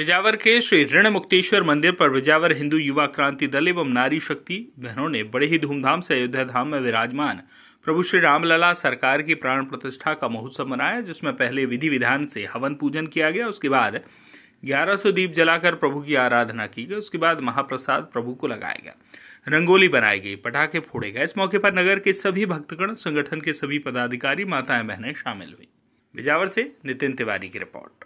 बिजावर के श्री ऋण मुक्तेश्वर मंदिर पर बिजावर हिंदू युवा क्रांति दल एवं नारी शक्ति बहनों ने बड़े ही धूमधाम से अयोध्या धाम में विराजमान प्रभु श्री रामलला सरकार की प्राण प्रतिष्ठा का महोत्सव मनाया जिसमें पहले विधि विधान से हवन पूजन किया गया उसके बाद 1100 दीप जलाकर प्रभु की आराधना की गई उसके बाद महाप्रसाद प्रभु को लगाया गया रंगोली बनाई गई पटाखे फोड़े गए इस मौके पर नगर के सभी भक्तगण संगठन के सभी पदाधिकारी माताएं बहनें शामिल हुई बिजावर से नितिन तिवारी की रिपोर्ट